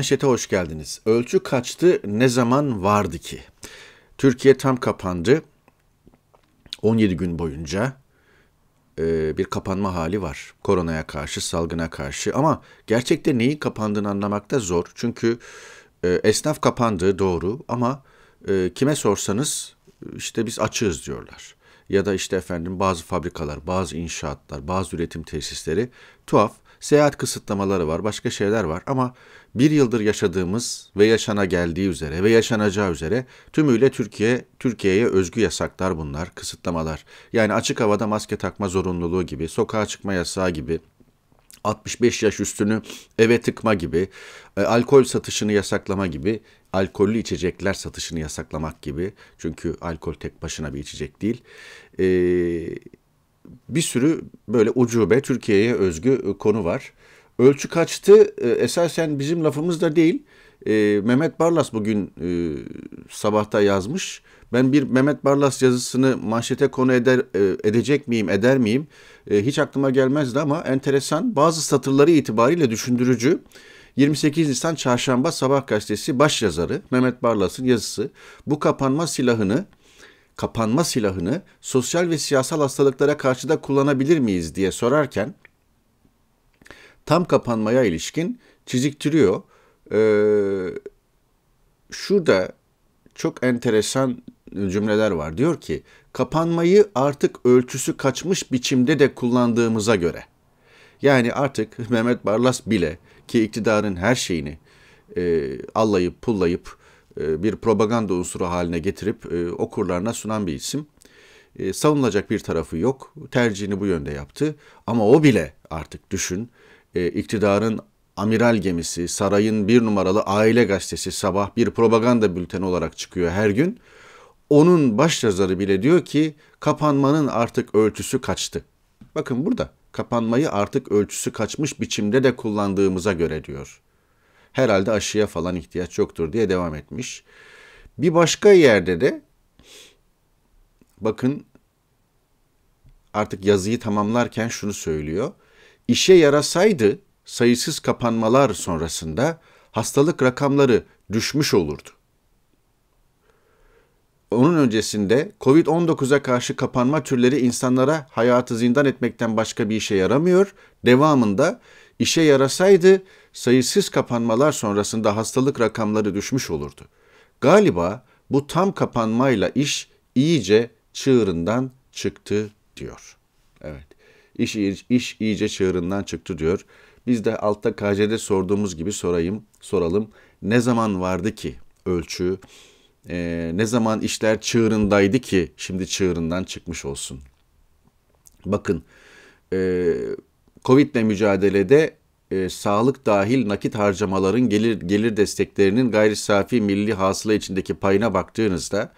Manşete hoş geldiniz. Ölçü kaçtı, ne zaman vardı ki? Türkiye tam kapandı. 17 gün boyunca e, bir kapanma hali var. Koronaya karşı, salgına karşı. Ama gerçekte neyin kapandığını anlamakta zor. Çünkü e, esnaf kapandı doğru ama e, kime sorsanız işte biz açığız diyorlar. Ya da işte efendim bazı fabrikalar, bazı inşaatlar, bazı üretim tesisleri tuhaf seyahat kısıtlamaları var, başka şeyler var ama bir yıldır yaşadığımız ve yaşana geldiği üzere ve yaşanacağı üzere tümüyle Türkiye Türkiye'ye özgü yasaklar bunlar, kısıtlamalar. Yani açık havada maske takma zorunluluğu gibi, sokağa çıkma yasağı gibi, 65 yaş üstünü eve tıkma gibi, e, alkol satışını yasaklama gibi, alkollü içecekler satışını yasaklamak gibi. Çünkü alkol tek başına bir içecek değil. Eee bir sürü böyle ucube Türkiye'ye özgü e, konu var. Ölçü kaçtı e, esasen bizim lafımız da değil. E, Mehmet Barlas bugün sabahta yazmış. Ben bir Mehmet Barlas yazısını manşete konu eder edecek miyim, eder miyim? hiç aklıma gelmezdi ama enteresan. Bazı satırları itibariyle düşündürücü. 28 Nisan Çarşamba Sabah Gazetesi baş yazarı Mehmet Barlas'ın yazısı bu kapanma silahını kapanma silahını sosyal ve siyasal hastalıklara karşı da kullanabilir miyiz diye sorarken tam kapanmaya ilişkin çiziktiriyor. Ee, şurada çok enteresan cümleler var. Diyor ki kapanmayı artık ölçüsü kaçmış biçimde de kullandığımıza göre. Yani artık Mehmet Barlas bile ki iktidarın her şeyini e, allayıp pullayıp e, bir propaganda unsuru haline getirip e, okurlarına sunan bir isim. E, savunulacak bir tarafı yok. Tercihini bu yönde yaptı. Ama o bile artık düşün iktidarın amiral gemisi, sarayın bir numaralı aile gazetesi sabah bir propaganda bülteni olarak çıkıyor her gün. Onun başyazarı bile diyor ki kapanmanın artık ölçüsü kaçtı. Bakın burada kapanmayı artık ölçüsü kaçmış biçimde de kullandığımıza göre diyor herhalde aşıya falan ihtiyaç yoktur diye devam etmiş. Bir başka yerde de bakın artık yazıyı tamamlarken şunu söylüyor. İşe yarasaydı sayısız kapanmalar sonrasında hastalık rakamları düşmüş olurdu. Onun öncesinde COVID-19'a karşı kapanma türleri insanlara hayatı zindan etmekten başka bir işe yaramıyor. Devamında işe yarasaydı sayısız kapanmalar sonrasında hastalık rakamları düşmüş olurdu. Galiba bu tam kapanmayla iş iyice çığırından çıktı diyor. Evet. İş, iş iyice çığırından çıktı diyor. Biz de altta KC'de sorduğumuz gibi sorayım, soralım. Ne zaman vardı ki ölçü? Ee, ne zaman işler çığırındaydı ki şimdi çığırından çıkmış olsun? Bakın, e, Covid'le mücadelede e, sağlık dahil nakit harcamaların gelir gelir desteklerinin gayri safi milli hasıla içindeki payına baktığınızda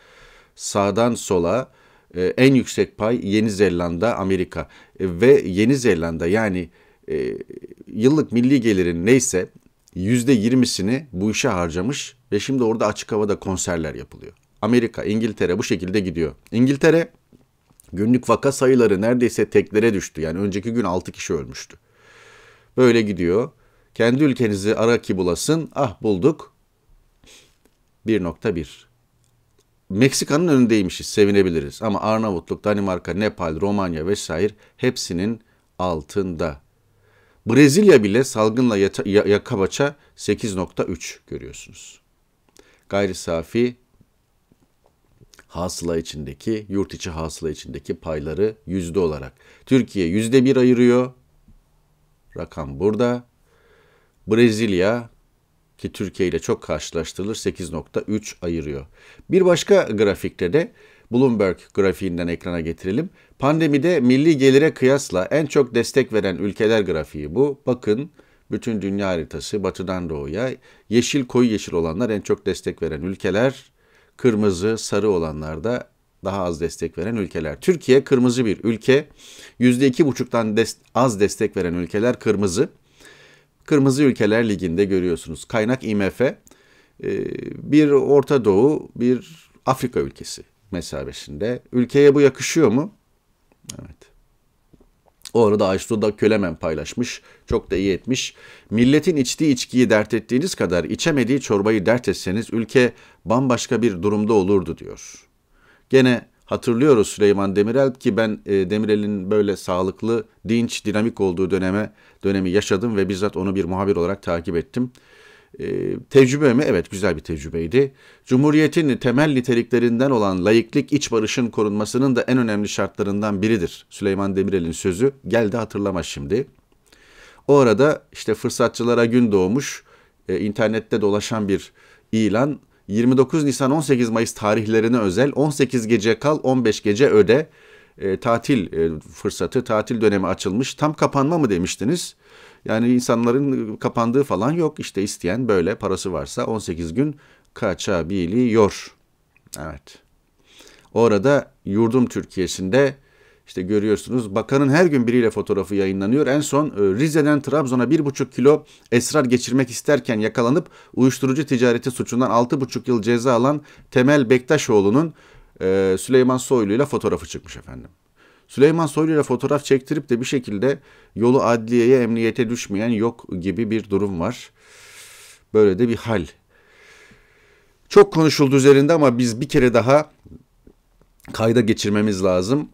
sağdan sola e, en yüksek pay Yeni Zelanda, Amerika e, ve Yeni Zelanda yani e, yıllık milli gelirin neyse yüzde yirmisini bu işe harcamış ve şimdi orada açık havada konserler yapılıyor. Amerika, İngiltere bu şekilde gidiyor. İngiltere günlük vaka sayıları neredeyse teklere düştü. Yani önceki gün 6 kişi ölmüştü. Böyle gidiyor. Kendi ülkenizi ara ki bulasın. Ah bulduk. 1.1 Meksika'nın önündeymişiz, sevinebiliriz. Ama Arnavutluk, Danimarka, Nepal, Romanya vesaire hepsinin altında. Brezilya bile salgınla yata, ya, yakabaça 8.3 görüyorsunuz. Gayri safi hasıla içindeki, yurt içi hasıla içindeki payları yüzde olarak. Türkiye yüzde bir ayırıyor, Rakam burada. Brezilya ki Türkiye ile çok karşılaştırılır 8.3 ayırıyor. Bir başka grafikte de Bloomberg grafiğinden ekrana getirelim. Pandemide milli gelire kıyasla en çok destek veren ülkeler grafiği bu. Bakın bütün dünya haritası batıdan doğuya yeşil koyu yeşil olanlar en çok destek veren ülkeler, kırmızı sarı olanlar da daha az destek veren ülkeler. Türkiye kırmızı bir ülke. yüzde iki buçuktan az destek veren ülkeler kırmızı. Kırmızı Ülkeler Ligi'nde görüyorsunuz. Kaynak IMF e, bir Orta Doğu, bir Afrika ülkesi mesabesinde. Ülkeye bu yakışıyor mu? Evet. O arada Ayşe'da Kölemen paylaşmış. Çok da iyi etmiş. Milletin içtiği içkiyi dert ettiğiniz kadar içemediği çorbayı dert etseniz ülke bambaşka bir durumda olurdu diyor. Gene hatırlıyoruz Süleyman Demirel ki ben e, Demirel'in böyle sağlıklı, dinç, dinamik olduğu döneme dönemi yaşadım ve bizzat onu bir muhabir olarak takip ettim. E, tecrübe mi? Evet güzel bir tecrübeydi. Cumhuriyetin temel niteliklerinden olan layıklık iç barışın korunmasının da en önemli şartlarından biridir. Süleyman Demirel'in sözü geldi hatırlama şimdi. O arada işte fırsatçılara gün doğmuş, e, internette dolaşan bir ilan 29 Nisan 18 Mayıs tarihlerine özel 18 gece kal 15 gece öde e, tatil e, fırsatı, tatil dönemi açılmış. Tam kapanma mı demiştiniz? Yani insanların e, kapandığı falan yok. işte isteyen böyle parası varsa 18 gün kaçabiliyor. Evet. Orada Yurdum Türkiye'sinde işte görüyorsunuz bakanın her gün biriyle fotoğrafı yayınlanıyor. En son e, Rize'den Trabzon'a 1,5 kilo esrar geçirmek isterken yakalanıp uyuşturucu ticareti suçundan 6,5 yıl ceza alan Temel Bektaşoğlu'nun e, Süleyman Soylu ile fotoğrafı çıkmış efendim. Süleyman Soylu ile fotoğraf çektirip de bir şekilde yolu adliyeye, emniyete düşmeyen yok gibi bir durum var. Böyle de bir hal. Çok konuşuldu üzerinde ama biz bir kere daha kayda geçirmemiz lazım.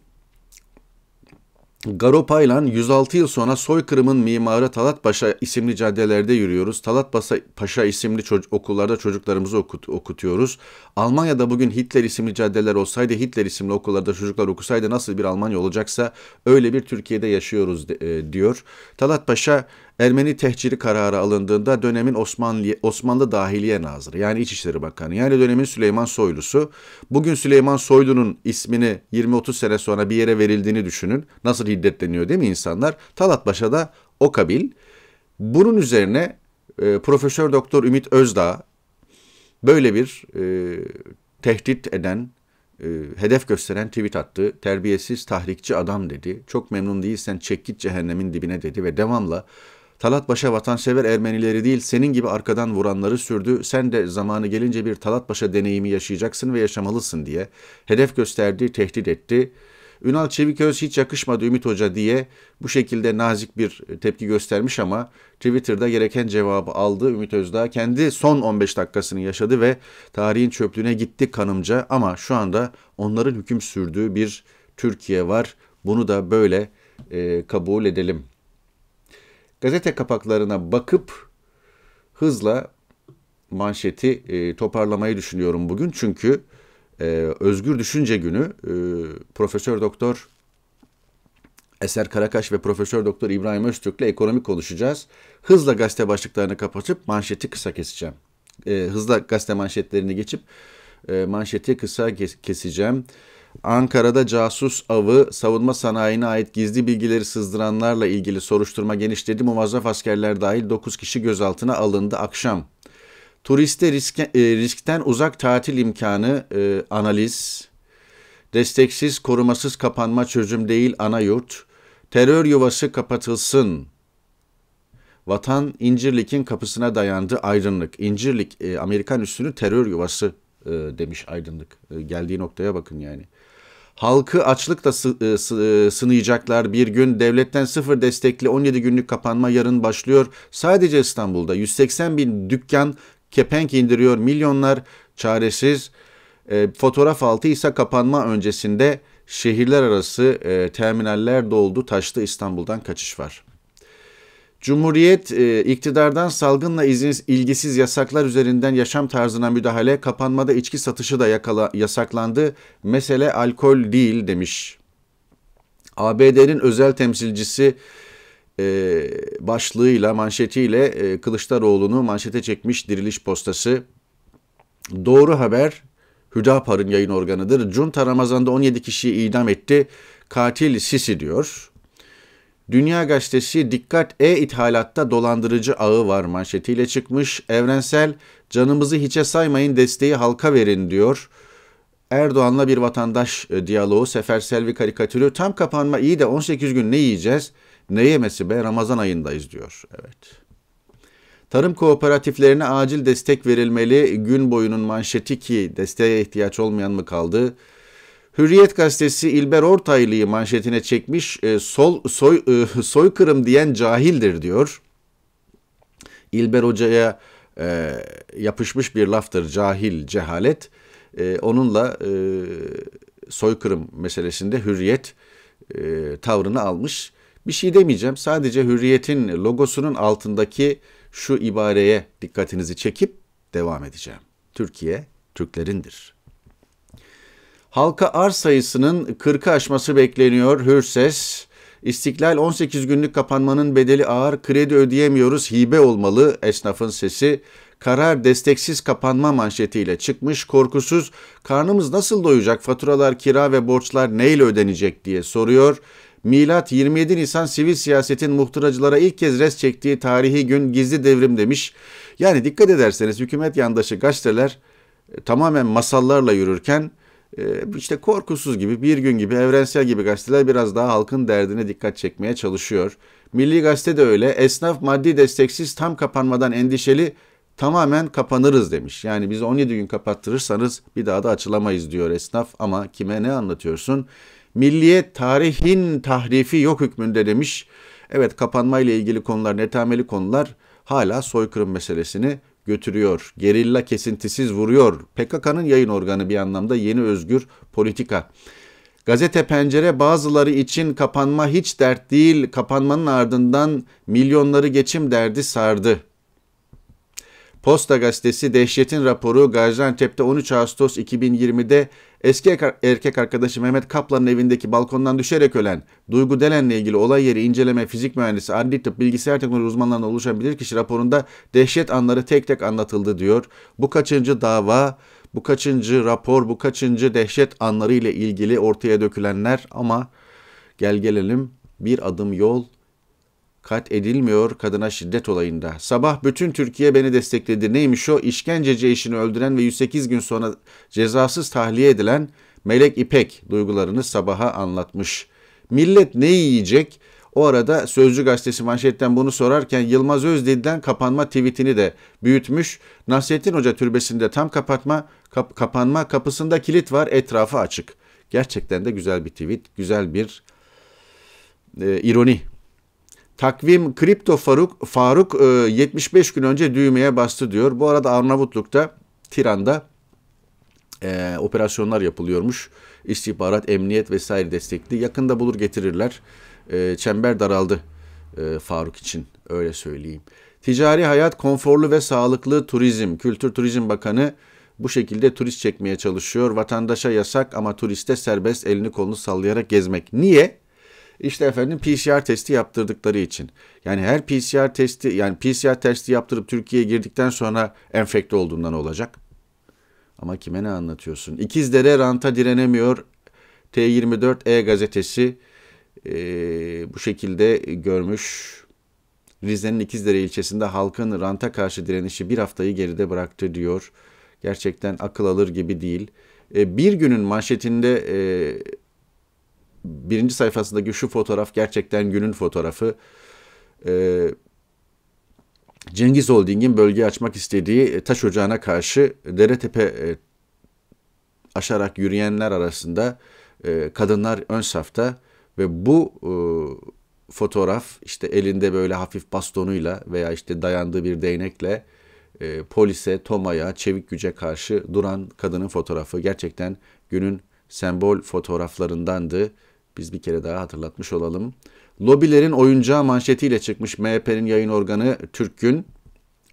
Garopaylan 106 yıl sonra soykırımın mimarı Talat Paşa isimli caddelerde yürüyoruz. Talat Paşa isimli çocuk, okullarda çocuklarımızı okut, okutuyoruz. Almanya'da bugün Hitler isimli caddeler olsaydı, Hitler isimli okullarda çocuklar okusaydı nasıl bir Almanya olacaksa öyle bir Türkiye'de yaşıyoruz de, e, diyor. Talat Paşa Ermeni tehciri kararı alındığında dönemin Osmanlı, Osmanlı Dahiliye Nazırı yani İçişleri Bakanı yani dönemin Süleyman Soylu'su. Bugün Süleyman Soylu'nun ismini 20-30 sene sonra bir yere verildiğini düşünün. Nasıl hiddetleniyor değil mi insanlar? Talat Paşa da o kabil. Bunun üzerine e, Profesör Doktor Ümit Özdağ böyle bir e, tehdit eden, e, hedef gösteren tweet attı. Terbiyesiz tahrikçi adam dedi. Çok memnun değilsen çek git cehennemin dibine dedi ve devamla Talat Paşa vatansever Ermenileri değil senin gibi arkadan vuranları sürdü. Sen de zamanı gelince bir Talat Paşa deneyimi yaşayacaksın ve yaşamalısın diye hedef gösterdi, tehdit etti. Ünal Çeviköz hiç yakışmadı Ümit Hoca diye bu şekilde nazik bir tepki göstermiş ama Twitter'da gereken cevabı aldı. Ümit Özdağ kendi son 15 dakikasını yaşadı ve tarihin çöplüğüne gitti kanımca ama şu anda onların hüküm sürdüğü bir Türkiye var. Bunu da böyle e, kabul edelim gazete kapaklarına bakıp hızla manşeti e, toparlamayı düşünüyorum bugün. Çünkü e, Özgür Düşünce Günü e, Profesör Doktor Eser Karakaş ve Profesör Doktor İbrahim Öztürk ile ekonomi konuşacağız. Hızla gazete başlıklarını kapatıp manşeti kısa keseceğim. E, hızla gazete manşetlerini geçip e, manşeti kısa kes- keseceğim. Ankara'da casus avı savunma sanayine ait gizli bilgileri sızdıranlarla ilgili soruşturma genişledi. Muvazzaf askerler dahil 9 kişi gözaltına alındı akşam. Turiste riske, e, riskten uzak tatil imkanı e, analiz. Desteksiz korumasız kapanma çözüm değil ana yurt. Terör yuvası kapatılsın. Vatan İncirlik'in kapısına dayandı aydınlık. İncirlik e, Amerikan üssünü terör yuvası e, demiş Aydınlık. E, geldiği noktaya bakın yani. Halkı açlıkla sı- e, sı- e, sınayacaklar bir gün. Devletten sıfır destekli 17 günlük kapanma yarın başlıyor. Sadece İstanbul'da 180 bin dükkan kepenk indiriyor. Milyonlar çaresiz. E, fotoğraf altı ise kapanma öncesinde şehirler arası e, terminaller doldu. taştı İstanbul'dan kaçış var. Cumhuriyet e, iktidardan salgınla izinsiz, ilgisiz yasaklar üzerinden yaşam tarzına müdahale, kapanmada içki satışı da yakala, yasaklandı. Mesele alkol değil demiş. ABD'nin özel temsilcisi e, başlığıyla, manşetiyle e, Kılıçdaroğlu'nu manşete çekmiş diriliş postası. Doğru haber Hüdapar'ın yayın organıdır. Junta Ramazan'da 17 kişiyi idam etti. Katil Sisi diyor. Dünya Gazetesi dikkat e-ithalatta dolandırıcı ağı var manşetiyle çıkmış. Evrensel canımızı hiçe saymayın desteği halka verin diyor. Erdoğan'la bir vatandaş e, diyaloğu, Sefer Selvi karikatürü. Tam kapanma iyi de 18 gün ne yiyeceğiz? Ne yemesi be Ramazan ayındayız diyor. Evet. Tarım kooperatiflerine acil destek verilmeli. Gün boyunun manşeti ki desteğe ihtiyaç olmayan mı kaldı? Hürriyet gazetesi İlber Ortaylı'yı manşetine çekmiş e, sol soy, e, soykırım diyen cahildir diyor. İlber Hoca'ya e, yapışmış bir laftır cahil, cehalet. E, onunla e, soykırım meselesinde hürriyet e, tavrını almış. Bir şey demeyeceğim sadece hürriyetin logosunun altındaki şu ibareye dikkatinizi çekip devam edeceğim. Türkiye Türklerindir. Halka arz sayısının 40'ı aşması bekleniyor Hürses. İstiklal 18 günlük kapanmanın bedeli ağır, kredi ödeyemiyoruz, hibe olmalı esnafın sesi. Karar desteksiz kapanma manşetiyle çıkmış, korkusuz karnımız nasıl doyacak, faturalar, kira ve borçlar neyle ödenecek diye soruyor. Milat 27 Nisan sivil siyasetin muhtıracılara ilk kez res çektiği tarihi gün gizli devrim demiş. Yani dikkat ederseniz hükümet yandaşı gazeteler e, tamamen masallarla yürürken ee, işte Korkusuz gibi, Bir Gün gibi, Evrensel gibi gazeteler biraz daha halkın derdine dikkat çekmeye çalışıyor. Milli Gazete de öyle. Esnaf maddi desteksiz tam kapanmadan endişeli tamamen kapanırız demiş. Yani biz 17 gün kapattırırsanız bir daha da açılamayız diyor esnaf ama kime ne anlatıyorsun? Milliyet tarihin tahrifi yok hükmünde demiş. Evet kapanmayla ilgili konular, netameli konular hala soykırım meselesini götürüyor. Gerilla kesintisiz vuruyor. PKK'nın yayın organı bir anlamda yeni özgür politika. Gazete Pencere bazıları için kapanma hiç dert değil, kapanmanın ardından milyonları geçim derdi sardı. Posta Gazetesi Dehşet'in raporu Gaziantep'te 13 Ağustos 2020'de eski erkek arkadaşı Mehmet Kaplan'ın evindeki balkondan düşerek ölen Duygu Delen'le ilgili olay yeri inceleme fizik mühendisi, adli tıp, bilgisayar teknoloji uzmanlarından oluşan bilirkişi raporunda dehşet anları tek tek anlatıldı diyor. Bu kaçıncı dava, bu kaçıncı rapor, bu kaçıncı dehşet anları ile ilgili ortaya dökülenler ama gel gelelim bir adım yol kat edilmiyor kadına şiddet olayında. Sabah bütün Türkiye beni destekledi. Neymiş o? İşkenceci eşini öldüren ve 108 gün sonra cezasız tahliye edilen Melek İpek duygularını sabaha anlatmış. Millet ne yiyecek? O arada Sözcü Gazetesi manşetten bunu sorarken Yılmaz Özdil'den kapanma tweetini de büyütmüş. Nasrettin Hoca türbesinde tam kapatma, kap- kapanma kapısında kilit var etrafı açık. Gerçekten de güzel bir tweet, güzel bir e, ironi Takvim Kripto Faruk, Faruk 75 e, gün önce düğmeye bastı diyor. Bu arada Arnavutluk'ta, Tiran'da e, operasyonlar yapılıyormuş. İstihbarat, emniyet vesaire destekli. Yakında bulur getirirler. E, çember daraldı e, Faruk için öyle söyleyeyim. Ticari hayat, konforlu ve sağlıklı turizm. Kültür Turizm Bakanı bu şekilde turist çekmeye çalışıyor. Vatandaşa yasak ama turiste serbest elini kolunu sallayarak gezmek. Niye? İşte efendim PCR testi yaptırdıkları için. Yani her PCR testi yani PCR testi yaptırıp Türkiye'ye girdikten sonra enfekte olduğundan olacak. Ama kime ne anlatıyorsun? İkizdere ranta direnemiyor. T24 E gazetesi e, bu şekilde görmüş. Rize'nin İkizdere ilçesinde halkın ranta karşı direnişi bir haftayı geride bıraktı diyor. Gerçekten akıl alır gibi değil. E, bir günün manşetinde e, birinci sayfasındaki şu fotoğraf gerçekten günün fotoğrafı. E, Cengiz Holding'in bölge açmak istediği e, taş ocağına karşı dere tepe e, aşarak yürüyenler arasında e, kadınlar ön safta ve bu e, fotoğraf işte elinde böyle hafif bastonuyla veya işte dayandığı bir değnekle e, polise, tomaya, çevik güce karşı duran kadının fotoğrafı gerçekten günün sembol fotoğraflarındandı. Biz bir kere daha hatırlatmış olalım. Lobilerin oyuncağı manşetiyle çıkmış MHP'nin yayın organı Türk'ün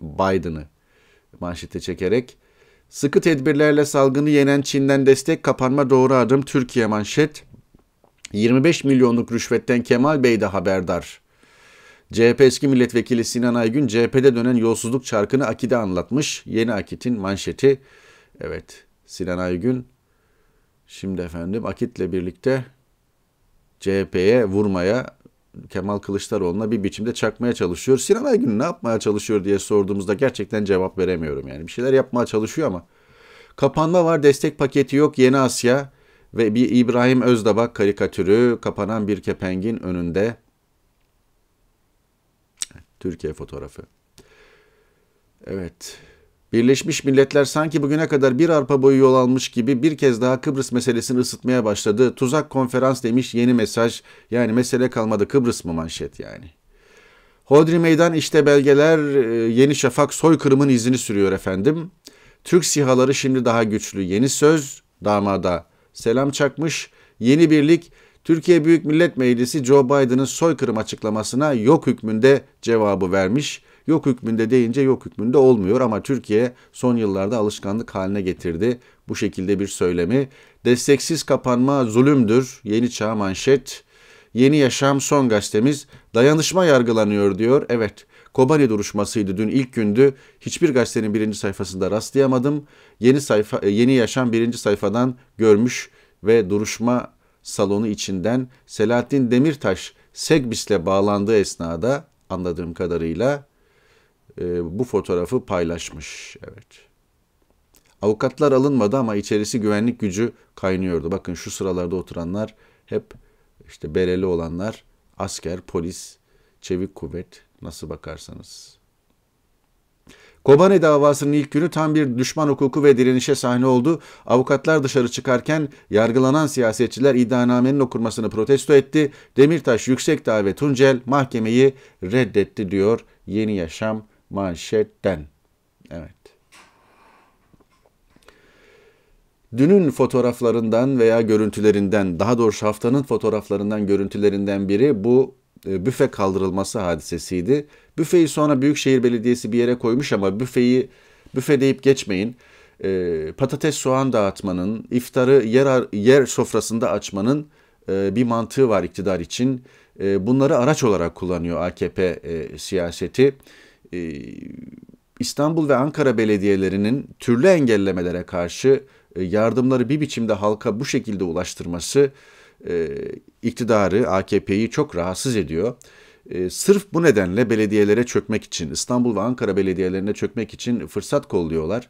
Biden'ı manşete çekerek sıkı tedbirlerle salgını yenen Çin'den destek kapanma doğru adım Türkiye manşet 25 milyonluk rüşvetten Kemal Bey de haberdar. CHP eski milletvekili Sinan Aygün CHP'de dönen yolsuzluk çarkını Akit'e anlatmış. Yeni Akit'in manşeti. Evet Sinan Aygün şimdi efendim Akit'le birlikte CHP'ye vurmaya Kemal Kılıçdaroğlu'na bir biçimde çakmaya çalışıyor. Sinan Aygün ne yapmaya çalışıyor diye sorduğumuzda gerçekten cevap veremiyorum yani. Bir şeyler yapmaya çalışıyor ama kapanma var, destek paketi yok. Yeni Asya ve bir İbrahim Özdabak karikatürü kapanan bir kepengin önünde Türkiye fotoğrafı. Evet, Birleşmiş Milletler sanki bugüne kadar bir arpa boyu yol almış gibi bir kez daha Kıbrıs meselesini ısıtmaya başladı. Tuzak konferans demiş yeni mesaj. Yani mesele kalmadı Kıbrıs mı manşet yani. Hodri Meydan işte belgeler e, Yeni Şafak soykırımın izini sürüyor efendim. Türk sihaları şimdi daha güçlü. Yeni söz damada selam çakmış. Yeni birlik Türkiye Büyük Millet Meclisi Joe Biden'ın soykırım açıklamasına yok hükmünde cevabı vermiş. Yok hükmünde deyince yok hükmünde olmuyor ama Türkiye son yıllarda alışkanlık haline getirdi bu şekilde bir söylemi. Desteksiz kapanma zulümdür. Yeni Çağ manşet. Yeni Yaşam son gazetemiz dayanışma yargılanıyor diyor. Evet. Kobani duruşmasıydı dün ilk gündü. Hiçbir gazetenin birinci sayfasında rastlayamadım. Yeni sayfa, e, yeni yaşam birinci sayfadan görmüş ve duruşma salonu içinden Selahattin Demirtaş Segbis'le bağlandığı esnada anladığım kadarıyla e, bu fotoğrafı paylaşmış. Evet. Avukatlar alınmadı ama içerisi güvenlik gücü kaynıyordu. Bakın şu sıralarda oturanlar hep işte bereli olanlar asker, polis, çevik kuvvet nasıl bakarsanız. Kobane davasının ilk günü tam bir düşman hukuku ve direnişe sahne oldu. Avukatlar dışarı çıkarken yargılanan siyasetçiler iddianamenin okurmasını protesto etti. Demirtaş Yüksekdağ ve Tuncel mahkemeyi reddetti diyor Yeni Yaşam manşetten. Evet. Dünün fotoğraflarından veya görüntülerinden, daha doğrusu haftanın fotoğraflarından, görüntülerinden biri bu e, büfe kaldırılması hadisesiydi. Büfeyi sonra Büyükşehir Belediyesi bir yere koymuş ama büfeyi büfe deyip geçmeyin. E, patates soğan dağıtmanın, iftarı yer yer sofrasında açmanın e, bir mantığı var iktidar için. E, bunları araç olarak kullanıyor AKP e, siyaseti e, İstanbul ve Ankara belediyelerinin türlü engellemelere karşı e, yardımları bir biçimde halka bu şekilde ulaştırması e, iktidarı, AKP'yi çok rahatsız ediyor. E, sırf bu nedenle belediyelere çökmek için, İstanbul ve Ankara belediyelerine çökmek için fırsat kolluyorlar.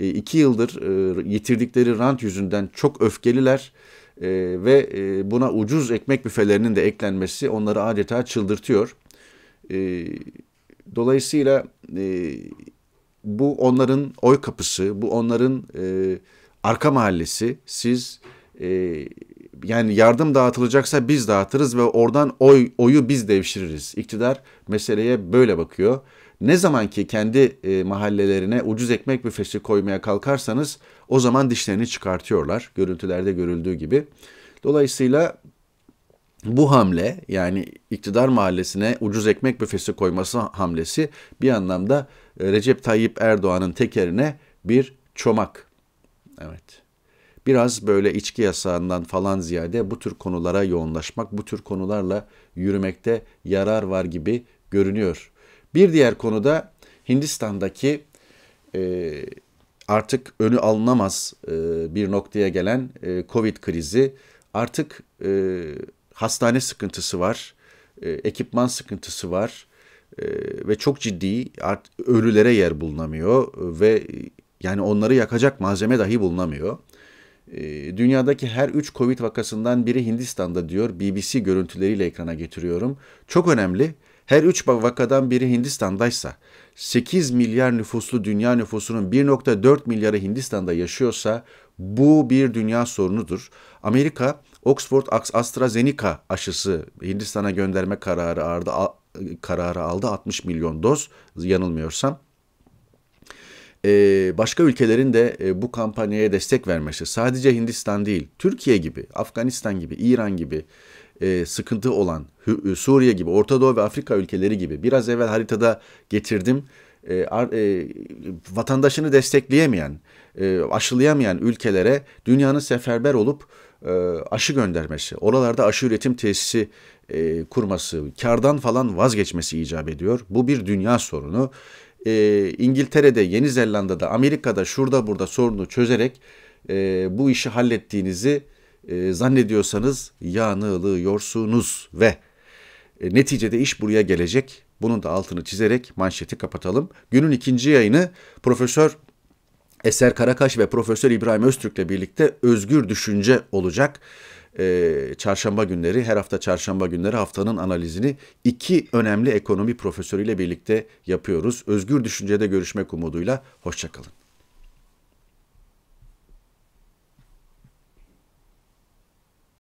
E, iki yıldır e, yitirdikleri rant yüzünden çok öfkeliler e, ve e, buna ucuz ekmek büfelerinin de eklenmesi onları adeta çıldırtıyor. E, Dolayısıyla e, bu onların oy kapısı, bu onların e, arka mahallesi. Siz e, yani yardım dağıtılacaksa biz dağıtırız ve oradan oy oyu biz devşiririz. İktidar meseleye böyle bakıyor. Ne zaman ki kendi e, mahallelerine ucuz ekmek büfesi koymaya kalkarsanız o zaman dişlerini çıkartıyorlar. Görüntülerde görüldüğü gibi. Dolayısıyla bu hamle yani iktidar mahallesine ucuz ekmek büfesi koyması hamlesi bir anlamda e, Recep Tayyip Erdoğan'ın tekerine bir çomak. Evet. Biraz böyle içki yasağından falan ziyade bu tür konulara yoğunlaşmak, bu tür konularla yürümekte yarar var gibi görünüyor. Bir diğer konuda Hindistan'daki e, artık önü alınamaz e, bir noktaya gelen e, Covid krizi artık e, hastane sıkıntısı var, e, ekipman sıkıntısı var e, ve çok ciddi art, ölülere yer bulunamıyor ve e, yani onları yakacak malzeme dahi bulunamıyor. E, dünyadaki her 3 Covid vakasından biri Hindistan'da diyor BBC görüntüleriyle ekrana getiriyorum. Çok önemli. Her 3 vakadan biri Hindistan'daysa, 8 milyar nüfuslu dünya nüfusunun 1.4 milyarı Hindistan'da yaşıyorsa bu bir dünya sorunudur. Amerika Oxford AstraZeneca aşısı Hindistan'a gönderme kararı aldı, kararı aldı 60 milyon doz yanılmıyorsam. Ee, başka ülkelerin de e, bu kampanyaya destek vermesi sadece Hindistan değil Türkiye gibi Afganistan gibi İran gibi e, sıkıntı olan e, Suriye gibi Orta Doğu ve Afrika ülkeleri gibi biraz evvel haritada getirdim e, e, vatandaşını destekleyemeyen, e, aşılayamayan ülkelere dünyanın seferber olup e, aşı göndermesi, oralarda aşı üretim tesisi e, kurması, kardan falan vazgeçmesi icap ediyor. Bu bir dünya sorunu. E, İngiltere'de, Yeni Zelanda'da, Amerika'da şurada burada sorunu çözerek bu işi hallettiğinizi zannediyorsanız yanılıyorsunuz ve neticede iş buraya gelecek. Bunun da altını çizerek manşeti kapatalım. Günün ikinci yayını Profesör Eser Karakaş ve Profesör İbrahim Öztürk ile birlikte Özgür Düşünce olacak. Ee, çarşamba günleri, her hafta çarşamba günleri haftanın analizini iki önemli ekonomi profesörüyle birlikte yapıyoruz. Özgür Düşünce'de görüşmek umuduyla, hoşçakalın.